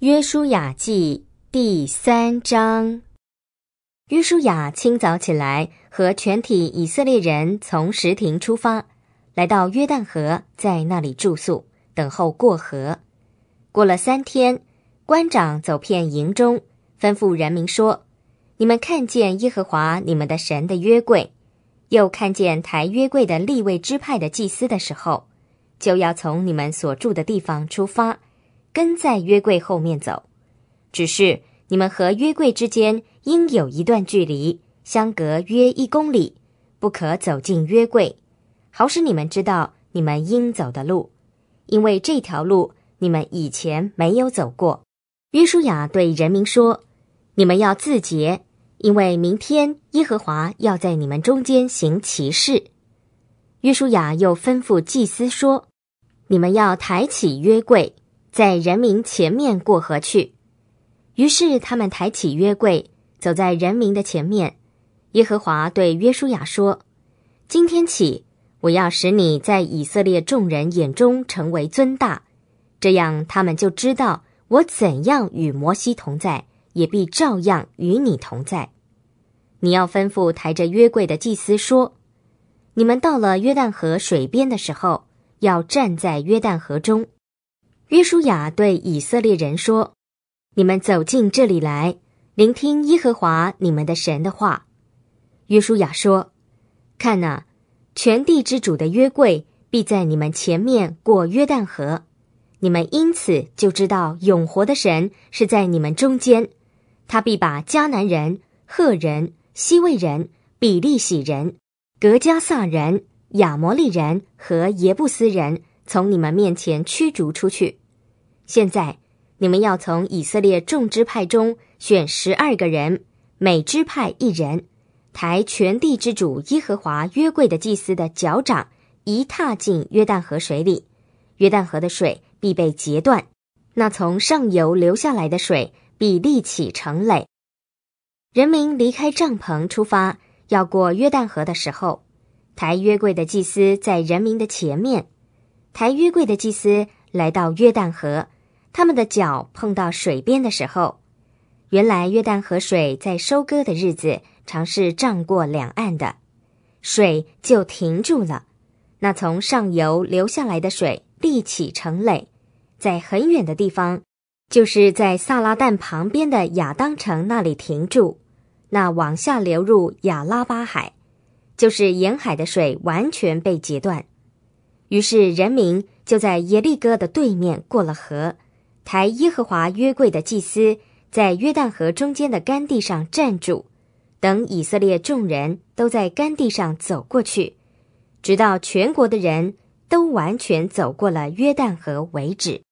约书亚记第三章，约书亚清早起来，和全体以色列人从石亭出发，来到约旦河，在那里住宿，等候过河。过了三天，官长走遍营中，吩咐人民说：“你们看见耶和华你们的神的约柜，又看见抬约柜的立位支派的祭司的时候，就要从你们所住的地方出发。”跟在约柜后面走，只是你们和约柜之间应有一段距离，相隔约一公里，不可走进约柜，好使你们知道你们应走的路，因为这条路你们以前没有走过。约书亚对人民说：“你们要自洁，因为明天耶和华要在你们中间行奇事。”约书亚又吩咐祭司说：“你们要抬起约柜。”在人民前面过河去，于是他们抬起约柜，走在人民的前面。耶和华对约书亚说：“今天起，我要使你在以色列众人眼中成为尊大，这样他们就知道我怎样与摩西同在，也必照样与你同在。你要吩咐抬着约柜的祭司说：你们到了约旦河水边的时候，要站在约旦河中。”约书亚对以色列人说：“你们走进这里来，聆听耶和华你们的神的话。”约书亚说：“看呐，全地之主的约柜必在你们前面过约旦河，你们因此就知道永活的神是在你们中间。他必把迦南人、赫人、西魏人、比利喜人、格加撒人、亚摩利人和耶布斯人从你们面前驱逐出去。”现在，你们要从以色列众支派中选十二个人，每支派一人，抬全地之主耶和华约柜的祭司的脚掌，一踏进约旦河水里，约旦河的水必被截断。那从上游流下来的水，必立起成垒。人民离开帐篷出发，要过约旦河的时候，抬约柜的祭司在人民的前面。抬约柜的祭司来到约旦河。他们的脚碰到水边的时候，原来约旦河水在收割的日子常是涨过两岸的，水就停住了。那从上游流下来的水立起成垒，在很远的地方，就是在萨拉旦旁边的亚当城那里停住，那往下流入亚拉巴海，就是沿海的水完全被截断。于是人民就在耶利哥的对面过了河。抬耶和华约柜的祭司在约旦河中间的干地上站住，等以色列众人都在干地上走过去，直到全国的人都完全走过了约旦河为止。